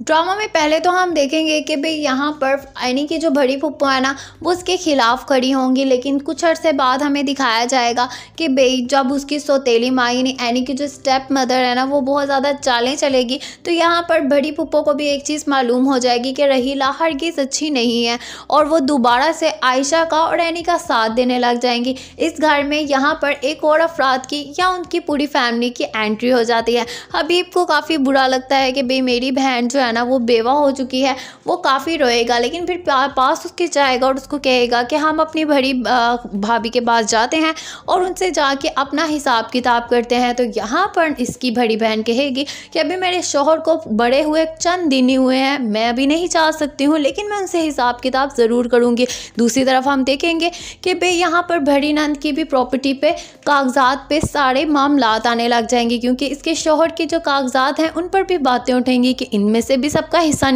drama में पहले तो हम देखेंगे कि भाई यहाँ पर एनी की जो बड़ी फुप्पो है ना वो उसके खिलाफ खड़ी होंगी लेकिन कुछ अर्से बाद हमें दिखाया जाएगा कि भाई जब उसकी सोतीली माँ यानी की जो स्टेप मदर है ना वो बहुत ज़्यादा चालें चलेगी तो यहाँ पर बड़ी फुप्पो को भी एक चीज़ मालूम हो जाएगी कि रहीला हर चीज़ अच्छी नहीं है और वो दोबारा से आयशा का और एनी का साथ देने लग जाएंगी इस घर में यहाँ पर एक और अफराद की या उनकी पूरी फैमिली की एंट्री हो जाती है हबीब को काफ़ी बुरा लगता है कि भाई मेरी बहन जो है है ना वो बेवा हो चुकी है वो काफ़ी रोएगा लेकिन फिर पास उसके जाएगा और उसको कहेगा कि हम अपनी बड़ी भाभी के पास जाते हैं और उनसे जाके अपना हिसाब किताब करते हैं तो यहाँ पर इसकी बड़ी बहन कहेगी कि अभी मेरे शोहर को बड़े हुए चंद दिन ही हुए हैं मैं अभी नहीं जा सकती हूँ लेकिन मैं उनसे हिसाब किताब ज़रूर करूँगी दूसरी तरफ हम देखेंगे कि भाई यहाँ पर भड़ी नंद की भी प्रॉपर्टी पर कागजात पे सारे मामलात आने लग जाएंगे क्योंकि इसके शोहर के जो कागजात हैं उन पर भी बातें उठेंगी कि इनमें से भी सबका हिस्सा